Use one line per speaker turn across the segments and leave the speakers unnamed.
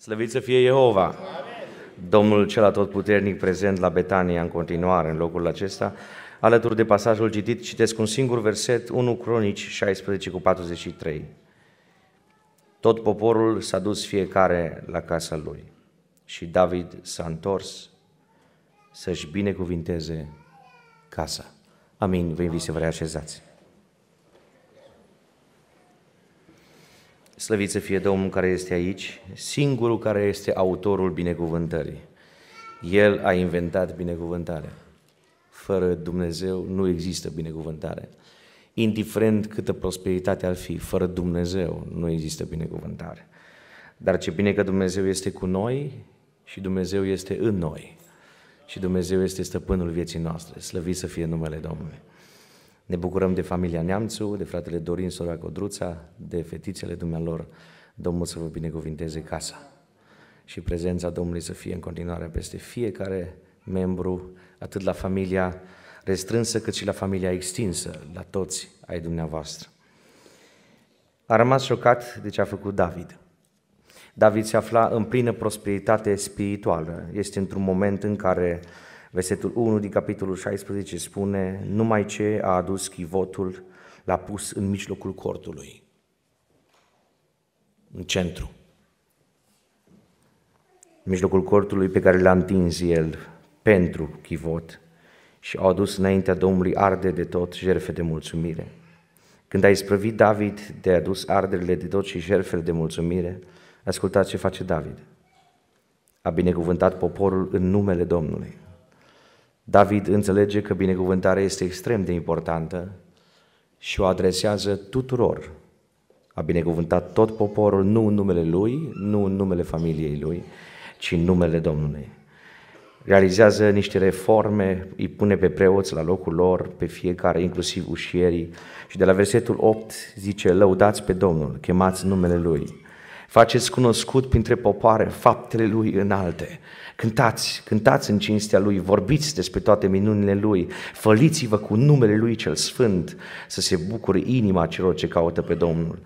Slăvit să fie Jehova! Domnul cel atotputernic prezent la Betania în continuare, în locul acesta, alături de pasajul citit, citesc un singur verset, 1 Cronici 16 cu 43. Tot poporul s-a dus fiecare la casa lui și David s-a întors să-și binecuvinteze casa. Amin. Vă invit să vă reașezați. Slăvit să fie Domnul care este aici, singurul care este autorul binecuvântării. El a inventat binecuvântarea. Fără Dumnezeu nu există binecuvântare. Indiferent câtă prosperitate ar fi, fără Dumnezeu nu există binecuvântare. Dar ce bine că Dumnezeu este cu noi și Dumnezeu este în noi. Și Dumnezeu este stăpânul vieții noastre. Slăvit să fie numele Domnului. Ne bucurăm de familia Neamțu, de fratele Dorin Sora Codruța, de fetițele dumnealor. Domnul să vă binecuvinteze casa și prezența Domnului să fie în continuare peste fiecare membru, atât la familia restrânsă cât și la familia extinsă, la toți ai dumneavoastră. A rămas șocat de ce a făcut David. David se afla în plină prosperitate spirituală. Este într-un moment în care uh, Versetul 1 din capitolul 16 spune, numai ce a adus chivotul l-a pus în mijlocul cortului, în centru, în mijlocul cortului pe care l-a întins el pentru chivot și a adus înaintea Domnului arde de tot jerfe de mulțumire. Când a isprăvit David de adus arderile de tot și jerfele de mulțumire, ascultați ce face David. A binecuvântat poporul în numele Domnului. David înțelege că binecuvântarea este extrem de importantă și o adresează tuturor. A binecuvântat tot poporul, nu în numele lui, nu în numele familiei lui, ci în numele Domnului. Realizează niște reforme, îi pune pe preoți la locul lor, pe fiecare, inclusiv ușierii. Și de la versetul 8 zice, lăudați pe Domnul, chemați numele Lui. Faceți cunoscut printre popoare faptele Lui înalte. Cântați, cântați în cinstea Lui, vorbiți despre toate minunile Lui, făliți-vă cu numele Lui cel Sfânt, să se bucure inima celor ce caută pe Domnul.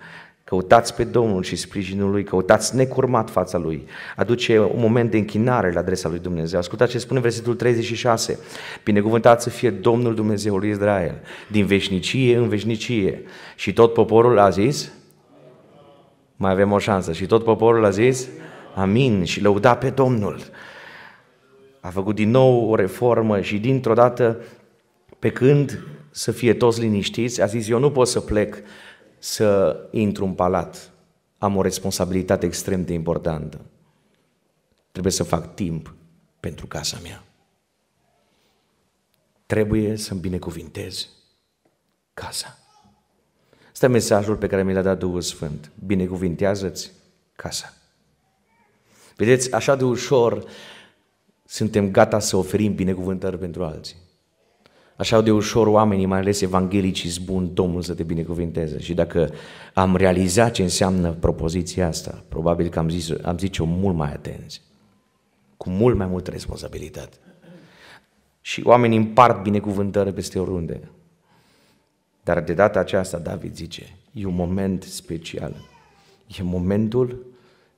Căutați pe Domnul și sprijinul Lui, căutați necurmat fața Lui. Aduce un moment de închinare la adresa Lui Dumnezeu. Ascultați ce spune versetul 36. Binecuvântat să fie Domnul Dumnezeul lui Israel, din veșnicie în veșnicie. Și tot poporul a zis, mai avem o șansă, și tot poporul a zis, Amin, și lăuda pe Domnul a făcut din nou o reformă și dintr-o dată, pe când să fie toți liniștiți, a zis, eu nu pot să plec să intru în palat. Am o responsabilitate extrem de importantă. Trebuie să fac timp pentru casa mea. Trebuie să-mi binecuvintez casa. Asta e mesajul pe care mi l-a dat Duhul Sfânt. Binecuvintează-ți casa. Vedeți, așa de ușor suntem gata să oferim binecuvântări pentru alții. Așa de ușor oamenii, mai ales evanghelicii, zbun Domnul să te binecuvinteze. Și dacă am realizat ce înseamnă propoziția asta, probabil că am, zis, am zis-o mult mai atenți, cu mult mai multă responsabilitate. Și oamenii împart binecuvântări peste oriunde. Dar de data aceasta David zice, e un moment special. E momentul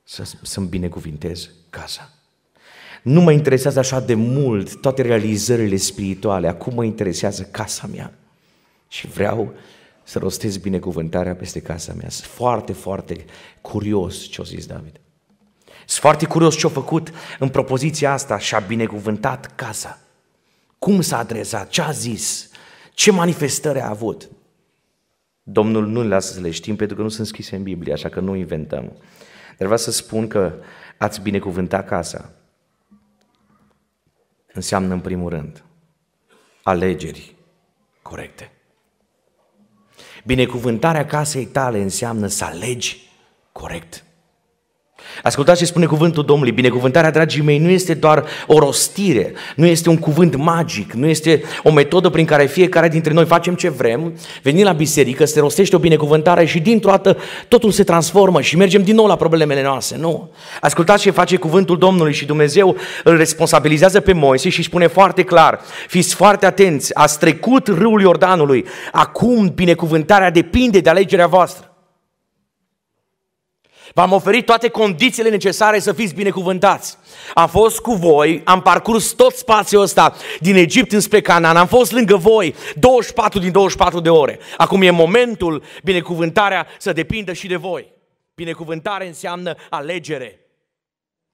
să, să-mi binecuvintez casa. Nu mă interesează așa de mult toate realizările spirituale. Acum mă interesează casa mea. Și vreau să rostesc binecuvântarea peste casa mea. Sunt foarte, foarte curios ce a zis David. Sunt foarte curios ce a făcut în propoziția asta și a binecuvântat casa. Cum s-a adresat, ce a zis, ce manifestări a avut. Domnul nu le lasă să le știm pentru că nu sunt scrise în Biblie, așa că nu inventăm. Dar vreau să spun că ați binecuvântat casa înseamnă în primul rând alegeri corecte. Binecuvântarea casei tale înseamnă să alegi corect. Ascultați ce spune cuvântul Domnului. Binecuvântarea, dragii mei, nu este doar o rostire, nu este un cuvânt magic, nu este o metodă prin care fiecare dintre noi facem ce vrem, venim la biserică, se rostește o binecuvântare și dintr-o dată totul se transformă și mergem din nou la problemele noastre. Nu. Ascultați ce face cuvântul Domnului și Dumnezeu îl responsabilizează pe Moise și spune foarte clar, fiți foarte atenți, ați trecut râul Iordanului, acum binecuvântarea depinde de alegerea voastră. V-am oferit toate condițiile necesare să fiți binecuvântați. Am fost cu voi, am parcurs tot spațiul ăsta din Egipt înspre Canaan, am fost lângă voi 24 din 24 de ore. Acum e momentul binecuvântarea să depindă și de voi. Binecuvântare înseamnă alegere.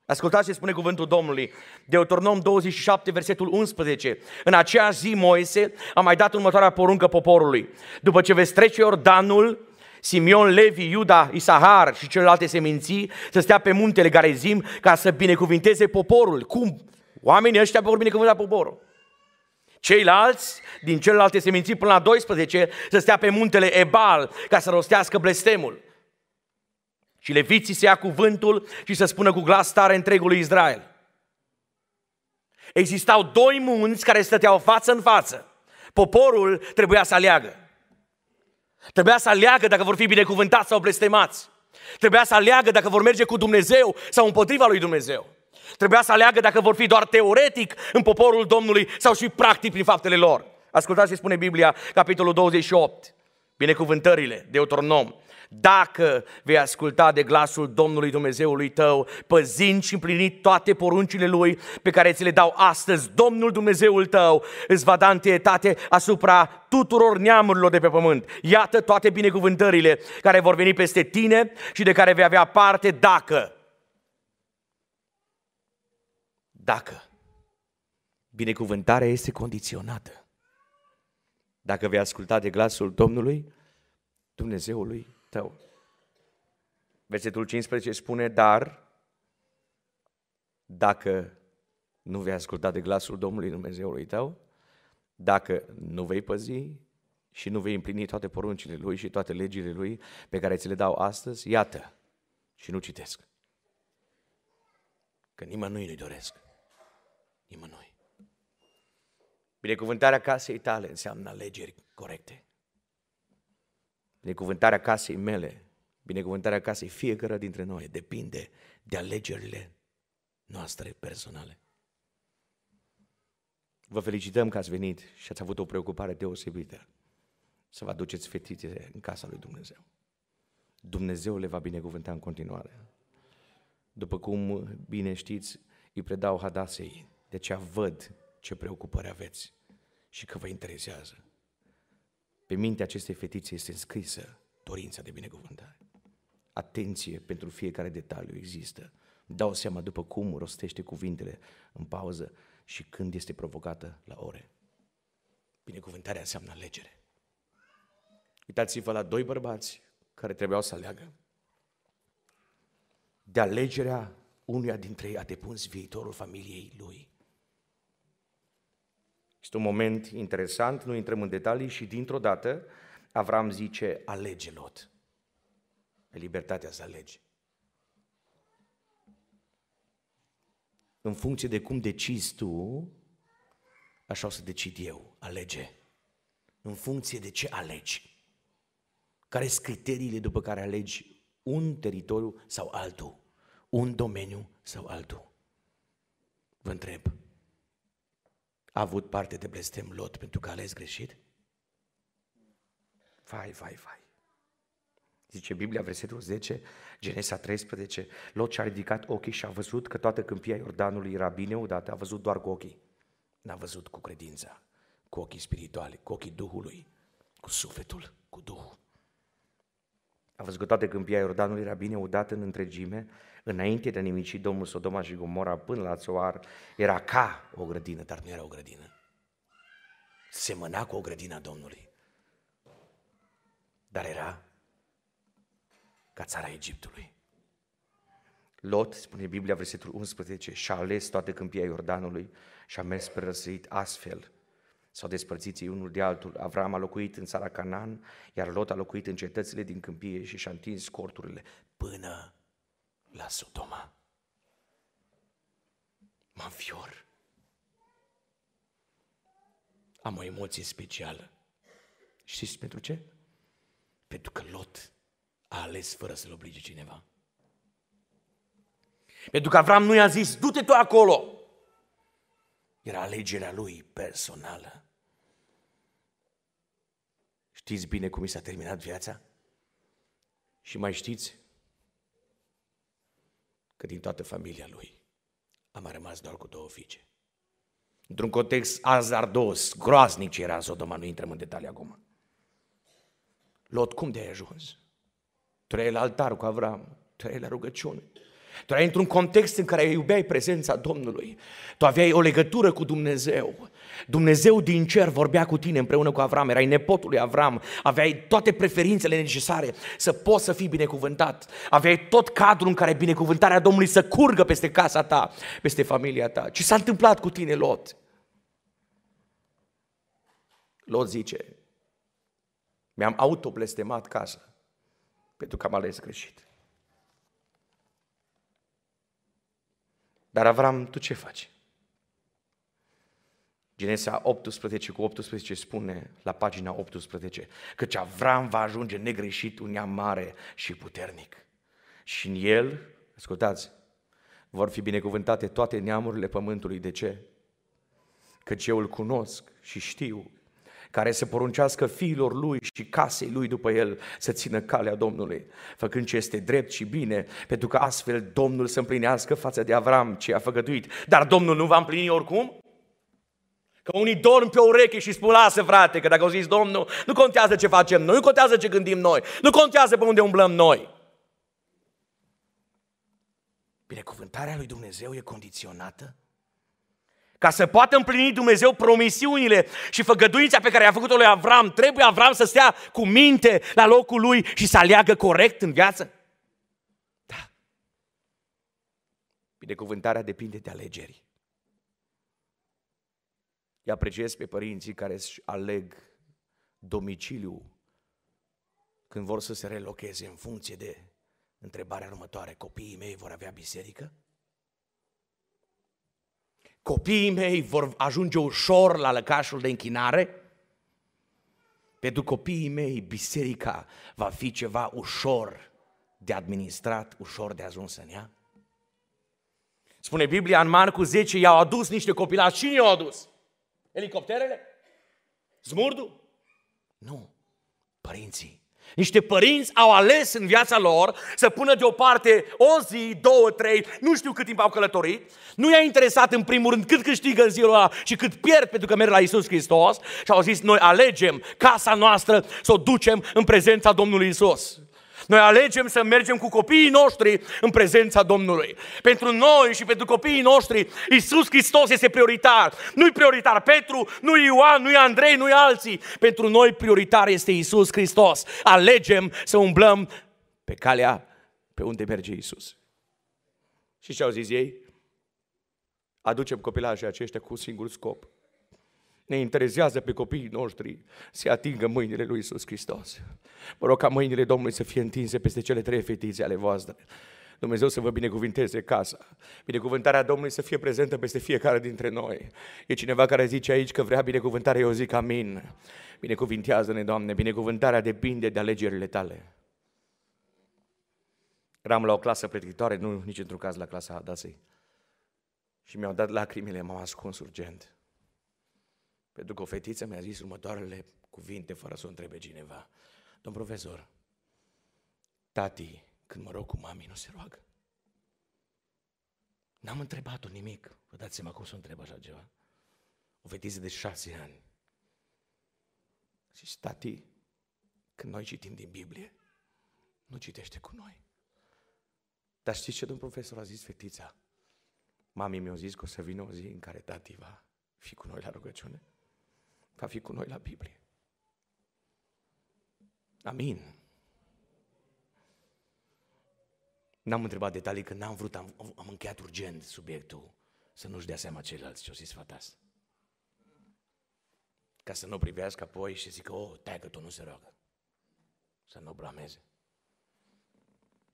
Ascultați ce spune cuvântul Domnului. Deuteronom 27, versetul 11. În aceeași zi, Moise a mai dat următoarea poruncă poporului. După ce veți trece Iordanul, Simeon, Levi, Iuda, Isahar și celelalte seminții să stea pe muntele Garezim ca să binecuvinteze poporul. Cum? Oamenii ăștia vor binecuvânta poporul. Ceilalți, din celelalte seminții până la 12, să stea pe muntele Ebal ca să rostească blestemul. Și leviții să ia cuvântul și să spună cu glas tare întregului Israel. Existau doi munți care stăteau față în față. Poporul trebuia să aleagă. Trebuia să aleagă dacă vor fi binecuvântați sau blestemați. Trebuia să aleagă dacă vor merge cu Dumnezeu sau împotriva lui Dumnezeu. Trebuia să aleagă dacă vor fi doar teoretic în poporul Domnului sau și practic prin faptele lor. Ascultați ce spune Biblia, capitolul 28, binecuvântările, Deuteronom dacă vei asculta de glasul Domnului Dumnezeului tău, păzind și împlinit toate poruncile Lui pe care ți le dau astăzi, Domnul Dumnezeul tău îți va da întâietate asupra tuturor neamurilor de pe pământ. Iată toate binecuvântările care vor veni peste tine și de care vei avea parte dacă. Dacă. Binecuvântarea este condiționată. Dacă vei asculta de glasul Domnului, Dumnezeului tău. Versetul 15 spune, dar dacă nu vei asculta de glasul Domnului Dumnezeului tău, dacă nu vei păzi și nu vei împlini toate poruncile Lui și toate legile Lui pe care ți le dau astăzi, iată, și nu citesc. Că nimănui nu-i doresc. Nimănui. Binecuvântarea casei tale înseamnă alegeri corecte. Binecuvântarea casei mele, binecuvântarea casei fiecare dintre noi depinde de alegerile noastre personale. Vă felicităm că ați venit și ați avut o preocupare deosebită să vă aduceți fetițele în casa lui Dumnezeu. Dumnezeu le va binecuvânta în continuare. După cum bine știți, îi predau Hadasei de ce văd ce preocupări aveți și că vă interesează. Pe mintea acestei fetițe este înscrisă dorința de binecuvântare. Atenție pentru fiecare detaliu există. Dau seama după cum rostește cuvintele în pauză și când este provocată la ore. Binecuvântarea înseamnă alegere. Uitați-vă la doi bărbați care trebuiau să aleagă. De alegerea unuia dintre ei a depuns viitorul familiei lui. Este un moment interesant, nu intrăm în detalii și dintr-o dată Avram zice, alege Lot. E libertatea să alege. În funcție de cum decizi tu, așa o să decid eu, alege. În funcție de ce alegi. Care sunt criteriile după care alegi un teritoriu sau altul, un domeniu sau altul? Vă întreb a avut parte de blestem Lot pentru că a ales greșit? Vai, vai, vai. Zice Biblia, versetul 10, Genesa 13, Lot și-a ridicat ochii și a văzut că toată câmpia Iordanului era bine udată, a văzut doar cu ochii. N-a văzut cu credința, cu ochii spirituale, cu ochii Duhului, cu sufletul, cu Duhul. A văzut că toată câmpia Iordanului era bine udată în întregime, Înainte de nimicii Domnul Sodoma și Gomora până la Țoar era ca o grădină, dar nu era o grădină. Semăna cu o grădină a Domnului. Dar era ca țara Egiptului. Lot, spune Biblia, versetul 11, și-a ales toată câmpia Iordanului și a mers spre răsărit astfel. S-au despărțit ei unul de altul. Avram a locuit în țara Canaan, iar Lot a locuit în cetățile din câmpie și și-a întins corturile până la Sodoma. Mă Am o emoție specială. Știți pentru ce? Pentru că Lot a ales fără să-l oblige cineva. Pentru că Avram nu i-a zis, du-te tu acolo. Era alegerea lui personală. Știți bine cum i s-a terminat viața? Și mai știți că din toată familia lui a mai rămas doar cu două fiice. Într-un context azardos, groaznic era Sodoma, nu intrăm în detalii acum. Lot, cum de ai ajuns? Trăiai la altar cu Avram, trăiai la rugăciune, tu erai într-un context în care iubeai prezența Domnului. Tu aveai o legătură cu Dumnezeu. Dumnezeu din cer vorbea cu tine împreună cu Avram, erai nepotul lui Avram, aveai toate preferințele necesare să poți să fii binecuvântat, aveai tot cadrul în care binecuvântarea Domnului să curgă peste casa ta, peste familia ta. Ce s-a întâmplat cu tine, Lot? Lot zice, mi-am autoblestemat casa pentru că am ales greșit. Dar Avram, tu ce faci? Genesa 18 cu 18 spune la pagina 18 căci Avram va ajunge negreșit un neam mare și puternic și în el, ascultați, vor fi binecuvântate toate neamurile pământului. De ce? Căci eu îl cunosc și știu care să poruncească fiilor lui și casei lui după el să țină calea Domnului, făcând ce este drept și bine, pentru că astfel Domnul să împlinească față de Avram ce a făgăduit. Dar Domnul nu va împlini oricum? Că unii dorm pe ureche și spun, lasă frate, că dacă au zis Domnul, nu contează ce facem noi, nu contează ce gândim noi, nu contează pe unde umblăm noi. Binecuvântarea lui Dumnezeu e condiționată ca să poată împlini Dumnezeu promisiunile și făgăduința pe care i-a făcut-o lui Avram, trebuie Avram să stea cu minte la locul lui și să aleagă corect în viață? Da. Binecuvântarea depinde de alegeri. Îi apreciez pe părinții care își aleg domiciliu când vor să se relocheze în funcție de întrebarea următoare. Copiii mei vor avea biserică? copiii mei vor ajunge ușor la lăcașul de închinare? Pentru copiii mei, biserica va fi ceva ușor de administrat, ușor de ajuns în ea? Spune Biblia în Marcu 10, i-au adus niște copilași. Cine i-au adus? Elicopterele? Zmurdu? Nu, părinții. Niște părinți au ales în viața lor să pună deoparte o zi, două, trei, nu știu cât timp au călătorit. Nu i-a interesat în primul rând cât câștigă în ziua ăla și cât pierd pentru că merg la Isus Hristos. Și au zis, noi alegem casa noastră să o ducem în prezența Domnului Isus. Noi alegem să mergem cu copiii noștri în prezența Domnului. Pentru noi și pentru copiii noștri, Isus Hristos este prioritar. Nu-i prioritar Petru, nu-i Ioan, nu-i Andrei, nu-i alții. Pentru noi prioritar este Isus Hristos. Alegem să umblăm pe calea pe unde merge Isus. Și ce au zis ei? Aducem copilajii aceștia cu un singur scop, ne interesează pe copiii noștri să atingă mâinile lui Isus Hristos. Mă rog ca mâinile Domnului să fie întinse peste cele trei fetițe ale voastre. Dumnezeu să vă binecuvinteze casa. Binecuvântarea Domnului să fie prezentă peste fiecare dintre noi. E cineva care zice aici că vrea binecuvântare, eu zic amin. Binecuvintează-ne, Doamne, binecuvântarea depinde de alegerile tale. Eram la o clasă predictoare, nu nici într-un caz la clasa Adasei. Și mi-au dat lacrimile, m-am ascuns urgent. Pentru că o fetiță mi-a zis următoarele cuvinte fără să o întrebe cineva. Domn profesor, tati, când mă rog cu mami, nu se roagă. N-am întrebat-o nimic. Vă dați seama cum să o întreb așa ceva? O fetiță de șase ani. Și tati, când noi citim din Biblie, nu citește cu noi. Dar știți ce domn profesor a zis fetița? Mami mi-a zis că o să vină o zi în care tati va fi cu noi la rugăciune ca fi cu noi la Biblie. Amin. N-am întrebat detalii că n-am vrut, am, am încheiat urgent subiectul să nu-și dea seama ceilalți ce o zis fata asta. Ca să nu privească apoi și zică, oh, tai că tu nu se roagă. Să nu blameze.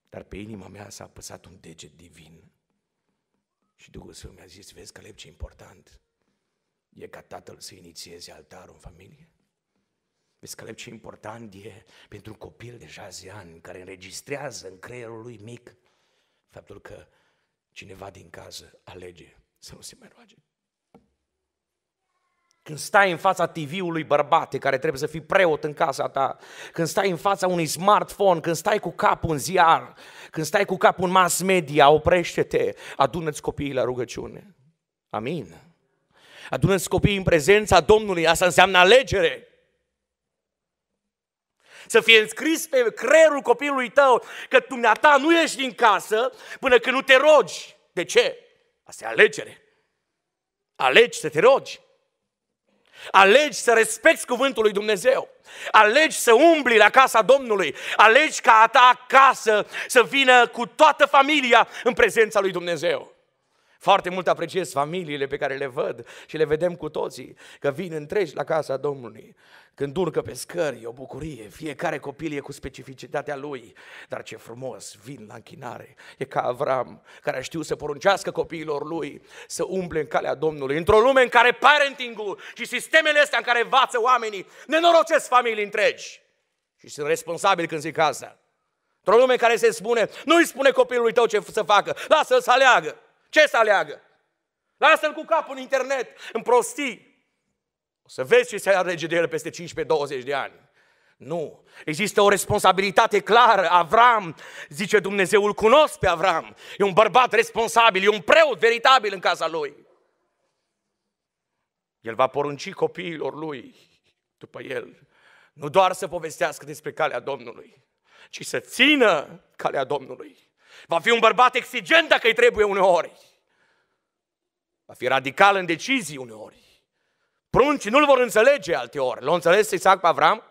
Dar pe inima mea s-a apăsat un deget divin. Și Duhul Sfânt mi-a zis, vezi, lep ce important E ca tatăl să inițieze altarul în familie? Vezi că ce important e pentru un copil de șase ani care înregistrează în creierul lui mic faptul că cineva din casă alege să nu se mai roage. Când stai în fața TV-ului bărbate, care trebuie să fii preot în casa ta, când stai în fața unui smartphone, când stai cu capul în ziar, când stai cu capul în mass media, oprește-te, adună-ți copiii la rugăciune. Amin. Adună-ți copiii în prezența Domnului, asta înseamnă alegere. Să fie înscris pe creierul copilului tău că dumneata nu ești din casă până când nu te rogi. De ce? Asta e alegere. Alegi să te rogi. Alegi să respecti cuvântul lui Dumnezeu. Alegi să umbli la casa Domnului. Alegi ca a ta acasă să vină cu toată familia în prezența lui Dumnezeu. Foarte mult apreciez familiile pe care le văd și le vedem cu toții, că vin întregi la casa Domnului. Când urcă pe scări, e o bucurie, fiecare copil e cu specificitatea lui, dar ce frumos, vin la închinare. E ca Avram, care a știut să poruncească copiilor lui să umple în calea Domnului. Într-o lume în care parenting-ul și sistemele astea în care vață oamenii nenorocesc familii întregi. Și sunt responsabili când zic asta. Într-o lume în care se spune, nu-i spune copilului tău ce să facă, lasă-l să aleagă. Ce să aleagă? Lasă-l cu capul în internet, în prostii. O să vezi ce se alege de el peste 15-20 de ani. Nu. Există o responsabilitate clară. Avram, zice Dumnezeu, îl cunosc pe Avram. E un bărbat responsabil, e un preot veritabil în casa lui. El va porunci copiilor lui după el. Nu doar să povestească despre calea Domnului, ci să țină calea Domnului. Va fi un bărbat exigent dacă îi trebuie uneori. Va fi radical în decizii uneori. Prunci nu-l vor înțelege alte ori. L-a înțeles Isaac pe Avram?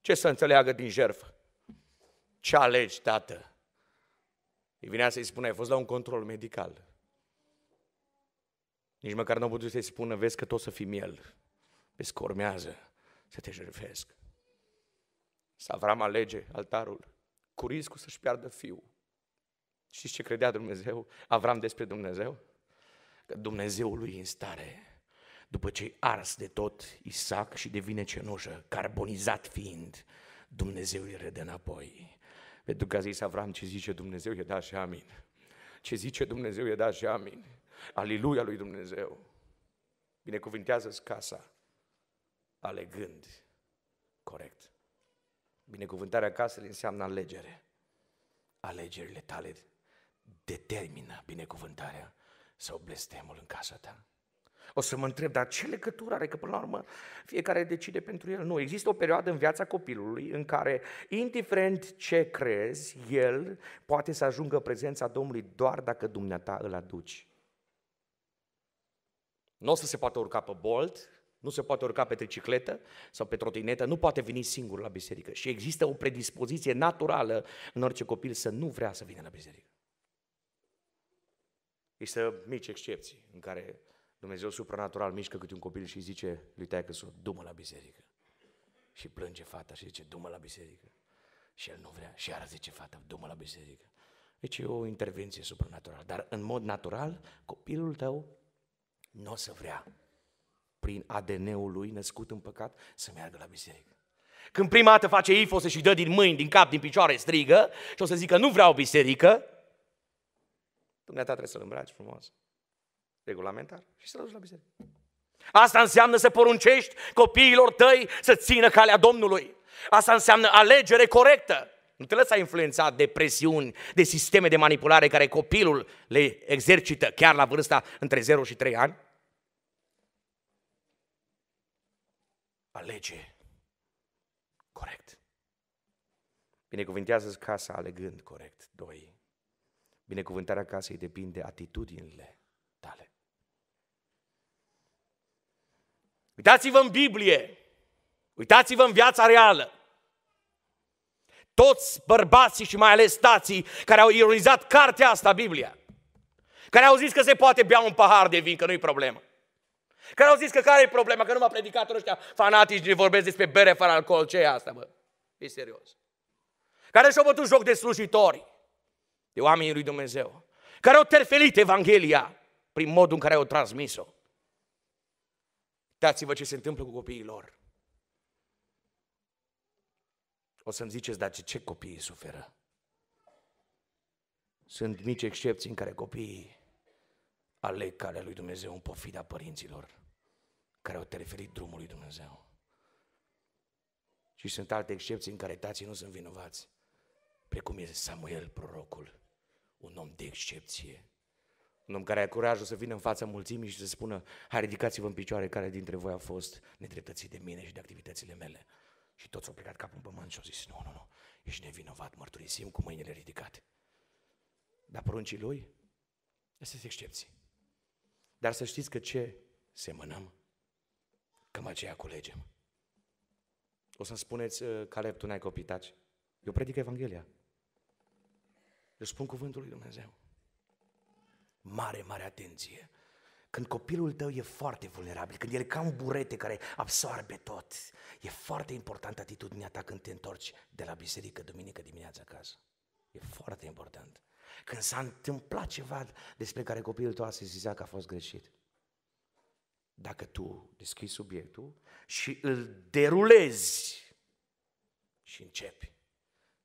Ce să înțeleagă din jerfă? Ce alegi, tată? Îi vinea să-i spună, ai fost la un control medical. Nici măcar nu au putut să-i spună, vezi că tot să fii miel. Vezi că urmează să te jerfesc. Să Avram alege altarul cu riscul să-și piardă fiul. Și ce credea Dumnezeu, Avram despre Dumnezeu? Că Dumnezeul lui e în stare, după ce-i ars de tot Isaac și devine cenușă, carbonizat fiind, Dumnezeu îi redă înapoi. Pentru că a zis Avram ce zice Dumnezeu e da și amin. Ce zice Dumnezeu e da și amin. Aliluia lui Dumnezeu. Binecuvintează-ți casa, alegând corect. Binecuvântarea casei înseamnă alegere. Alegerile tale determină binecuvântarea sau blestemul în casa ta. O să mă întreb, dar ce legătură are? Că până la urmă fiecare decide pentru el. Nu, există o perioadă în viața copilului în care, indiferent ce crezi, el poate să ajungă prezența Domnului doar dacă dumneata îl aduci. Nu o să se poată urca pe bolt, nu se poate urca pe tricicletă sau pe trotinetă, nu poate veni singur la biserică. Și există o predispoziție naturală în orice copil să nu vrea să vină la biserică. Există mici excepții în care Dumnezeu supranatural mișcă câte un copil și zice lui taică să dumă la biserică. Și plânge fata și zice, dumă la biserică. Și el nu vrea. Și iară zice fata, dumă la biserică. Deci e o intervenție supranaturală. Dar în mod natural, copilul tău nu o să vrea, prin ADN-ul lui născut în păcat, să meargă la biserică. Când prima dată face ifose și dă din mâini, din cap, din picioare, strigă și o să zică nu vreau biserică, Dumneata trebuie să-l îmbraci frumos, regulamentar, și să-l duci la biserică. Asta înseamnă să poruncești copiilor tăi să țină calea Domnului. Asta înseamnă alegere corectă. Nu te lăsa influența de presiuni, de sisteme de manipulare care copilul le exercită chiar la vârsta între 0 și 3 ani. Alege corect. Binecuvintează casa alegând corect. Doi. Binecuvântarea casei depinde atitudinile tale. Uitați-vă în Biblie, uitați-vă în viața reală. Toți bărbații și mai ales tații care au ironizat cartea asta, Biblia, care au zis că se poate bea un pahar de vin, că nu-i problemă. Care au zis că care e problema, că nu m-a predicatorul ăștia fanatici de vorbesc despre bere fără alcool, ce e asta, bă? E serios. Care și-au bătut joc de slujitori de oamenii lui Dumnezeu, care au terfelit Evanghelia prin modul în care au transmis-o. Dați-vă ce se întâmplă cu copiii lor. O să-mi ziceți, dar ce, copiii suferă? Sunt mici excepții în care copiii aleg calea lui Dumnezeu în pofida părinților care au terferit drumul lui Dumnezeu. Și sunt alte excepții în care tații nu sunt vinovați, precum este Samuel, prorocul, un om de excepție. Un om care are curajul să vină în fața mulțimii și să spună, hai ridicați-vă în picioare care dintre voi a fost nedreptății de mine și de activitățile mele. Și toți au plecat capul în pământ și au zis, nu, nu, nu, ești nevinovat, mărturisim cu mâinile ridicate. Dar poruncii lui, astea sunt excepții. Dar să știți că ce semănăm, cam aceea culegem. O să-mi spuneți, uh, Caleb, tu n-ai copii, taci. Eu predic Evanghelia le spun cuvântul lui Dumnezeu. Mare, mare atenție. Când copilul tău e foarte vulnerabil, când el e ca un burete care absorbe tot, e foarte importantă atitudinea ta când te întorci de la biserică duminică dimineața acasă. E foarte important. Când s-a întâmplat ceva despre care copilul tău a sesizat că a fost greșit. Dacă tu deschizi subiectul și îl derulezi și începi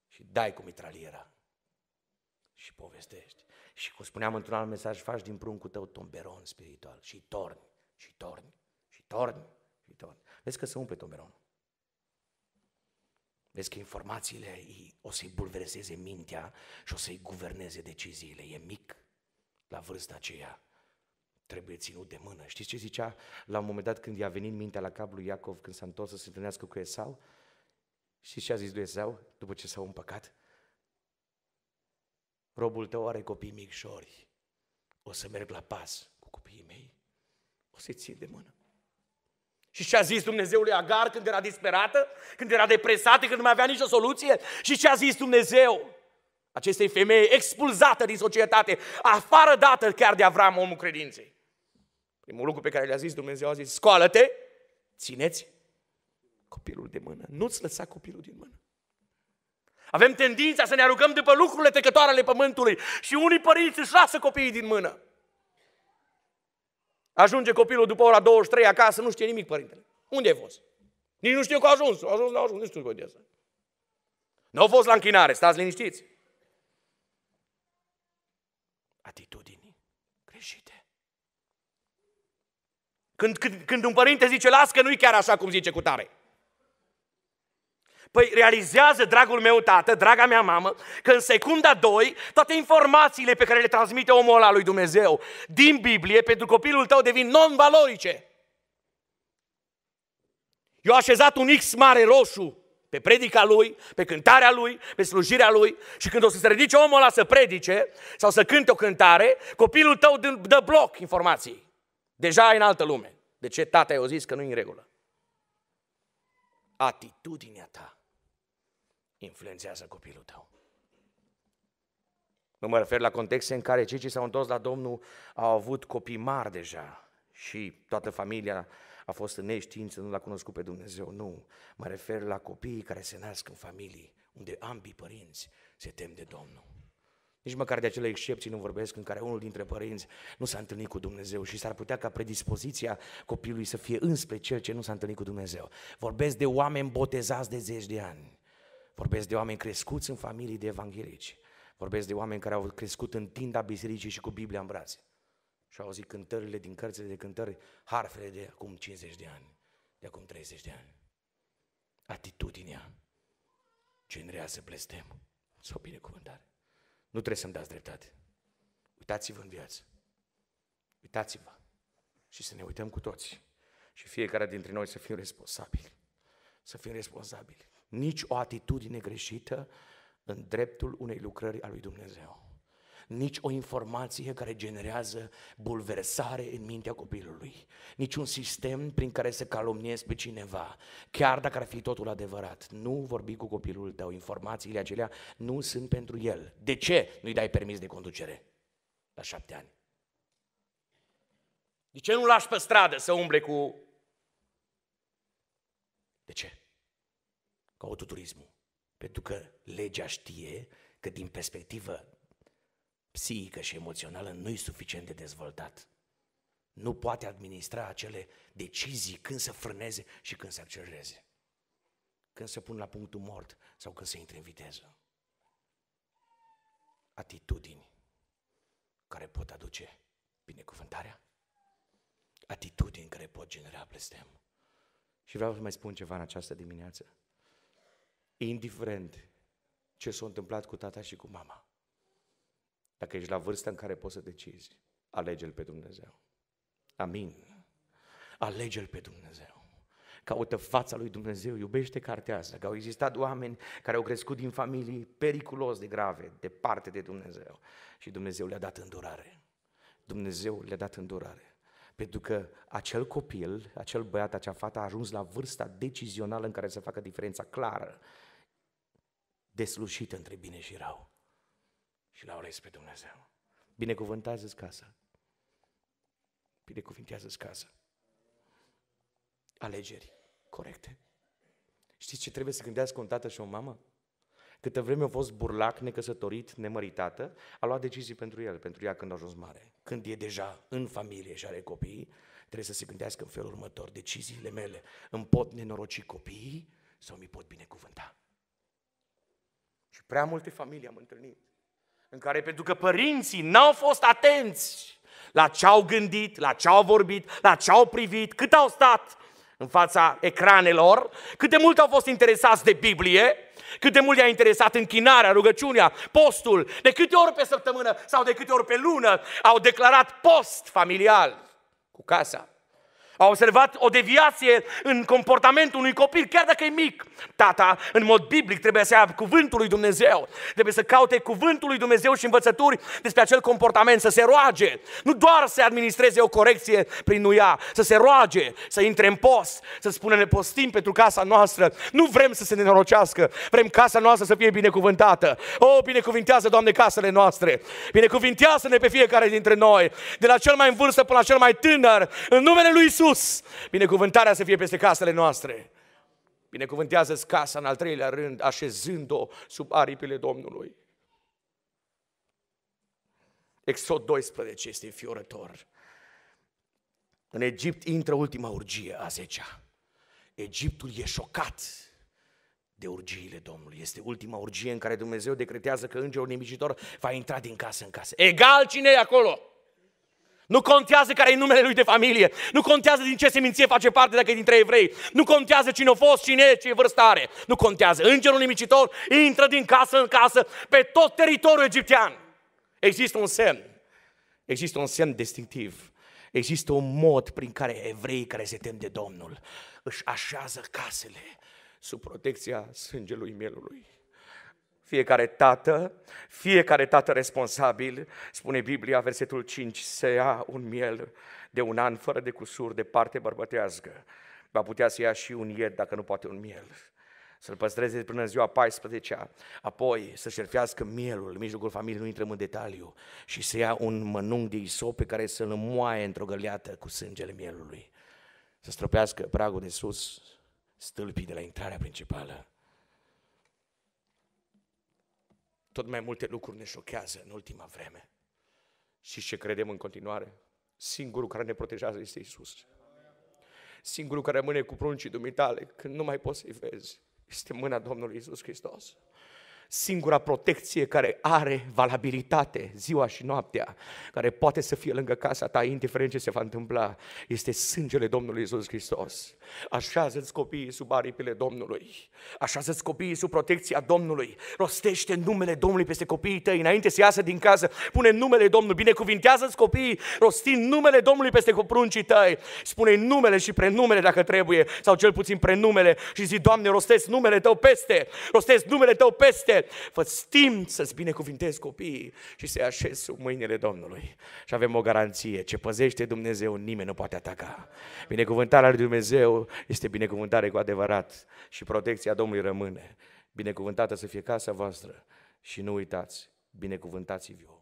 și dai cu mitraliera și povestești. Și cum spuneam într-un alt mesaj, faci din pruncul tău tomberon spiritual și torni, și torni, și torni, și torni. Vezi că se umple tomberonul. Vezi că informațiile o să-i bulvereseze mintea și o să-i guverneze deciziile. E mic la vârsta aceea. Trebuie ținut de mână. Știți ce zicea la un moment dat când i-a venit mintea la cap lui Iacov, când s-a întors să se întâlnească cu Esau? și ce a zis lui Esau după ce s-au împăcat? robul tău are copii micșori, o să merg la pas cu copiii mei, o să-i ții de mână. Și ce a zis Dumnezeu lui Agar când era disperată, când era depresată, când nu mai avea nicio soluție? Și ce a zis Dumnezeu acestei femei expulzată din societate, afară dată chiar de Avram, omul credinței? Primul lucru pe care le-a zis Dumnezeu a zis, scoală-te, țineți copilul de mână, nu-ți lăsa copilul din mână. Avem tendința să ne arugăm după lucrurile trecătoare ale pământului și unii părinți își lasă copiii din mână. Ajunge copilul după ora 23 acasă, nu știe nimic părintele. Unde ai fost? Nici nu știu că a ajuns. A ajuns, n-a ajuns, nu știu cum să. Nu au fost la închinare, stați liniștiți. Atitudini greșite. Când, când, când un părinte zice, las că nu-i chiar așa cum zice cu tare. Păi realizează, dragul meu tată, draga mea mamă, că în secunda 2, toate informațiile pe care le transmite omul ăla lui Dumnezeu din Biblie pentru copilul tău devin non-valorice. Eu așezat un X mare roșu pe predica lui, pe cântarea lui, pe slujirea lui și când o să se ridice omul ăla să predice sau să cânte o cântare, copilul tău dă bloc informații. Deja e în altă lume. De ce tata i-a zis că nu e în regulă? Atitudinea ta influențează copilul tău. Nu mă refer la contexte în care cei ce s-au întors la Domnul au avut copii mari deja și toată familia a fost în neștiință, nu l-a cunoscut pe Dumnezeu, nu. Mă refer la copiii care se nasc în familii unde ambii părinți se tem de Domnul. Nici măcar de acele excepții nu vorbesc în care unul dintre părinți nu s-a întâlnit cu Dumnezeu și s-ar putea ca predispoziția copilului să fie înspre cel ce nu s-a întâlnit cu Dumnezeu. Vorbesc de oameni botezați de zeci de ani Vorbesc de oameni crescuți în familii de evanghelici. Vorbesc de oameni care au crescut în tinda bisericii și cu Biblia în brațe. Și au auzit cântările din cărțile de cântări, harfele de acum 50 de ani, de acum 30 de ani. Atitudinea ce înrează blestem sau binecuvântare. Nu trebuie să-mi dați dreptate. Uitați-vă în viață. Uitați-vă. Și să ne uităm cu toți. Și fiecare dintre noi să fim responsabili. Să fim responsabili nici o atitudine greșită în dreptul unei lucrări a lui Dumnezeu. Nici o informație care generează bulversare în mintea copilului. Nici un sistem prin care să calomniezi pe cineva, chiar dacă ar fi totul adevărat. Nu vorbi cu copilul tău, informațiile acelea nu sunt pentru el. De ce nu-i dai permis de conducere la șapte ani? De ce nu l lași pe stradă să umble cu... De ce? cu autoturismul. Pentru că legea știe că din perspectivă psihică și emoțională nu e suficient de dezvoltat. Nu poate administra acele decizii când să frâneze și când să accelereze. Când să pun la punctul mort sau când să intre în viteză. Atitudini care pot aduce binecuvântarea. Atitudini care pot genera blestem. Și vreau să mai spun ceva în această dimineață indiferent ce s-a întâmplat cu tata și cu mama. Dacă ești la vârsta în care poți să decizi, alege-L pe Dumnezeu. Amin. Alege-L pe Dumnezeu. Caută fața lui Dumnezeu, iubește cartea asta, că au existat oameni care au crescut din familii periculos de grave, departe de Dumnezeu. Și Dumnezeu le-a dat îndurare. Dumnezeu le-a dat îndurare. Pentru că acel copil, acel băiat, acea fată a ajuns la vârsta decizională în care să facă diferența clară deslușit între bine și rău. Și l-au ales pe Dumnezeu. Binecuvântează-ți casa. binecuvântează ți casa. Alegeri corecte. Știți ce trebuie să gândească un tată și o mamă? Câtă vreme a fost burlac, necăsătorit, nemăritată, a luat decizii pentru el, pentru ea când a ajuns mare. Când e deja în familie și are copii, trebuie să se gândească în felul următor. Deciziile mele îmi pot nenoroci copiii sau mi pot binecuvânta? Și prea multe familii am întâlnit în care pentru că părinții n-au fost atenți la ce au gândit, la ce au vorbit, la ce au privit, cât au stat în fața ecranelor, cât de mult au fost interesați de Biblie, cât de mult i-a interesat închinarea, rugăciunea, postul, de câte ori pe săptămână sau de câte ori pe lună au declarat post familial cu casa a observat o deviație în comportamentul unui copil, chiar dacă e mic. Tata, în mod biblic, trebuie să ia cuvântul lui Dumnezeu. Trebuie să caute cuvântul lui Dumnezeu și învățături despre acel comportament, să se roage. Nu doar să administreze o corecție prin nuia, să se roage, să intre în post, să spună ne postim pentru casa noastră. Nu vrem să se nenorocească, vrem casa noastră să fie binecuvântată. O, oh, binecuvintează, Doamne, casele noastre. Binecuvintează-ne pe fiecare dintre noi, de la cel mai în vârstă până la cel mai tânăr, în numele lui Isus sus. Binecuvântarea să fie peste casele noastre. Binecuvântează-ți casa în al treilea rând, așezând-o sub aripile Domnului. Exod 12 este fiorător. În Egipt intră ultima urgie, a zecea. Egiptul e șocat de urgiile Domnului. Este ultima urgie în care Dumnezeu decretează că îngerul nimicitor va intra din casă în casă. Egal cine e acolo! Nu contează care e numele lui de familie. Nu contează din ce seminție face parte dacă e dintre evrei. Nu contează cine a fost, cine e, ce vârstă are. Nu contează. Îngerul nimicitor intră din casă în casă pe tot teritoriul egiptean. Există un semn. Există un semn distinctiv. Există un mod prin care evreii care se tem de Domnul își așează casele sub protecția sângelui mielului. Fiecare tată, fiecare tată responsabil, spune Biblia, versetul 5, se ia un miel de un an fără de cusur de parte bărbătească. Va putea să ia și un ied, dacă nu poate un miel să-l păstreze până în ziua 14 -a. apoi să șerfească mielul, în mijlocul familiei nu intrăm în detaliu, și să ia un mănânc de isop pe care să-l moaie într-o găleată cu sângele mielului, să stropească pragul de sus, stâlpii de la intrarea principală tot mai multe lucruri ne șochează în ultima vreme. Și ce credem în continuare? Singurul care ne protejează este Isus. Singurul care rămâne cu pruncii dumitale când nu mai poți să-i vezi este mâna Domnului Isus Hristos singura protecție care are valabilitate ziua și noaptea, care poate să fie lângă casa ta, indiferent ce se va întâmpla, este sângele Domnului Isus Hristos. Așează-ți copiii sub aripile Domnului, așează-ți copiii sub protecția Domnului, rostește numele Domnului peste copiii tăi, înainte să iasă din casă, pune numele Domnului, binecuvintează-ți copiii, rostind numele Domnului peste copruncii tăi, spune numele și prenumele dacă trebuie, sau cel puțin prenumele și zi, Doamne, rostesc numele Tău peste, rostesc numele Tău peste, el. fă timp să-ți binecuvintezi copiii și să-i așezi sub mâinile Domnului. Și avem o garanție. Ce păzește Dumnezeu, nimeni nu poate ataca. Binecuvântarea lui Dumnezeu este binecuvântare cu adevărat și protecția Domnului rămâne. Binecuvântată să fie casa voastră și nu uitați, binecuvântați vă